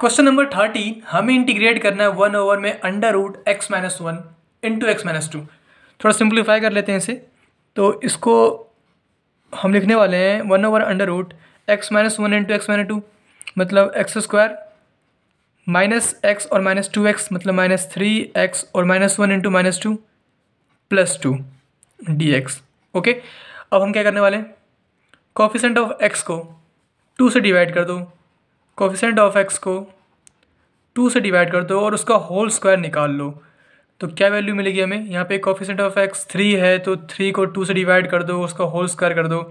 Question number thirteen हमें integrate करना है वन ओवर में under root X minus one into X minus two थोड़ा सिंप्लीफाई कर लेते हैं इसे तो इसको हम लिखने वाले हैं one over under root X minus one into X minus two मतलब एक्स स्क्वायर माइनस एक्स और माइनस टू एक्स मतलब माइनस थ्री एक्स और minus one into minus two plus two D X okay अब हम क्या करने वाले हैं कॉफिशेंट ऑफ एक्स को टू से डिवाइड कर दो कोफिशेंट ऑफ एक्स को टू से डिवाइड कर दो और उसका होल स्क्वायर निकाल लो तो क्या वैल्यू मिलेगी हमें यहाँ पे कोफिशेंट ऑफ एक्स थ्री है तो थ्री को टू से डिवाइड कर दो उसका होल स्क्वायर कर दो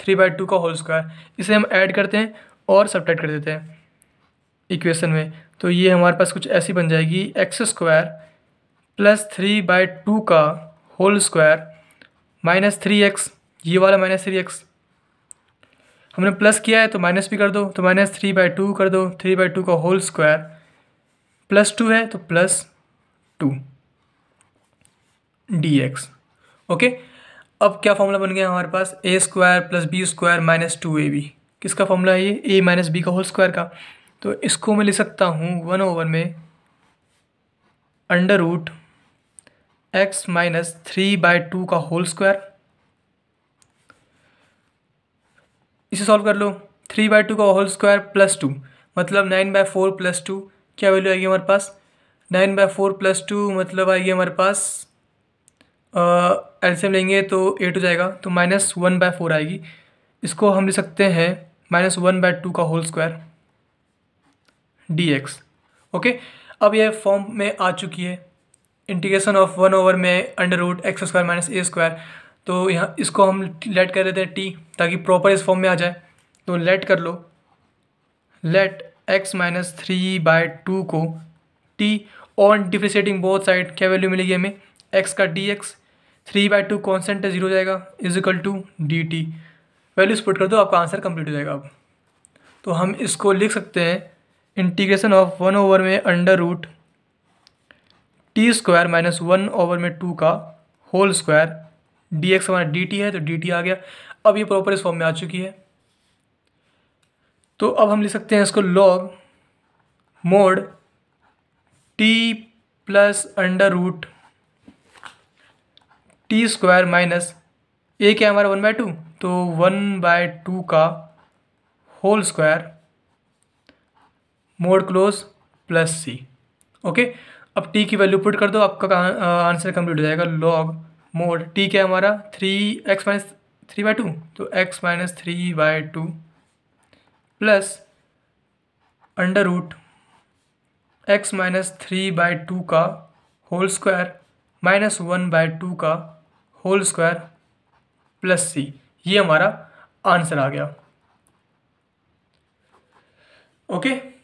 थ्री बाई टू का होल स्क्वायर इसे हम ऐड करते हैं और सब्ट्रैक्ट कर देते हैं इक्वेशन में तो ये हमारे पास कुछ ऐसी बन जाएगी X square plus three by two का whole square minus three X ये वाला माइनस थ्री एक्स हमने प्लस किया है तो माइनस भी कर दो तो माइनस थ्री बाई टू कर दो थ्री बाई टू का होल स्क्वायर प्लस टू है तो plus two D X okay अब क्या फॉर्मूला बन गया हमारे पास A square plus B square minus two A B किसका फॉर्मूला है ये ए माइनस बी का होल स्क्वायर का तो इसको मैं लिख सकता हूँ वन ओवर में under root X minus three by two का होल स्क्वायर इसे सॉल्व कर लो थ्री बाई टू का होल स्क्वायर प्लस टू मतलब nine by four plus two क्या वैल्यू आएगी हमारे पास nine by four plus two मतलब आएगी हमारे पास एल्सियम लेंगे तो एट हो जाएगा तो माइनस वन बाय फोर आएगी इसको हम लिख सकते हैं माइनस वन बाय टू का whole square D X okay अब यह फॉर्म में आ चुकी है इंटीग्रेशन ऑफ वन ओवर में under root X square minus A square तो यहाँ इसको हम लेट कर देते हैं टी ताकि प्रॉपर इस फॉर्म में आ जाए तो लेट कर लो let X minus three by two को T on differentiating both side क्या वैल्यू मिलेगी हमें एक्स का D X three by two constant zero हो जाएगा is equal to D T value put कर दो आपका आंसर कंप्लीट हो जाएगा अब तो हम इसको लिख सकते हैं इंटीग्रेशन ऑफ वन ओवर में under root T square minus one over में टू का होल स्क्वायर डी एक्स हमारा डी टी है तो डी टी आ गया अब ये प्रॉपर इस फॉर्म में आ चुकी है तो अब हम लिख सकते हैं इसको log mod T plus under root T square minus A क्या हमारा वन बाय टू तो वन बाय टू का whole square mod close plus C okay अब टी की वैल्यू पुट कर दो आपका आंसर कंप्लीट हो जाएगा लॉग मोड टी क्या है हमारा three X minus three by two तो X minus three by two plus under root X minus three by two का whole square minus one by two का होल स्क्वायर प्लस सी ये हमारा answer आ गया okay okay?